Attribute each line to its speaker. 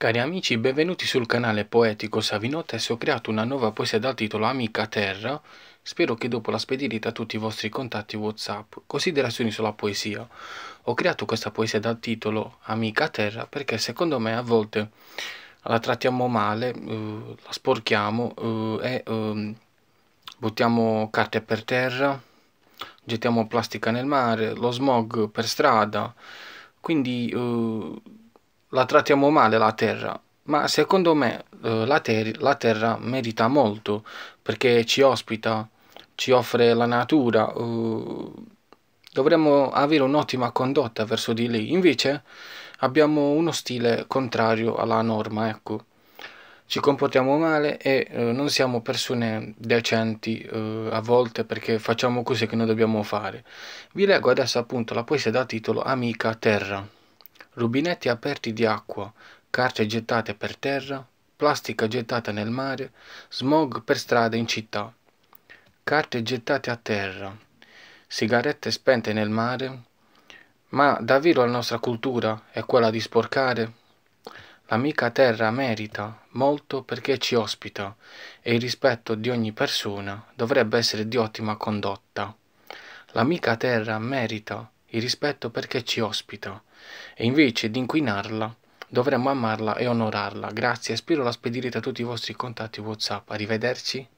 Speaker 1: Cari amici, benvenuti sul canale Poetico Savino Tesso, ho creato una nuova poesia dal titolo Amica Terra, spero che dopo la spedirete a tutti i vostri contatti Whatsapp. Considerazioni sulla poesia. Ho creato questa poesia dal titolo Amica Terra perché secondo me a volte la trattiamo male, uh, la sporchiamo uh, e uh, buttiamo carte per terra, gettiamo plastica nel mare, lo smog per strada, quindi eh, la trattiamo male la Terra, ma secondo me eh, la, ter la, Terra merita molto perché ci ospita, ci offre la natura, eh, dovremmo avere un'ottima condotta verso di lei, invece abbiamo uno stile contrario alla norma, ecco. Ci comportiamo male e eh, non siamo persone decenti a volte perché facciamo cose che non dobbiamo fare. Vi leggo adesso appunto la poesia da titolo Amica Terra rubinetti aperti di acqua, carte gettate per terra, plastica gettata nel mare, smog per strada in città, carte gettate a terra, sigarette spente nel mare. Ma davvero la nostra cultura è quella di sporcare? L'amica terra merita molto perché ci ospita e il rispetto di ogni persona dovrebbe essere di ottima condotta. L'amica terra merita il rispetto perché ci ospita, e invece di inquinarla dovremmo amarla e onorarla. Grazie, spero la spedirete a tutti i vostri contatti WhatsApp. Arrivederci.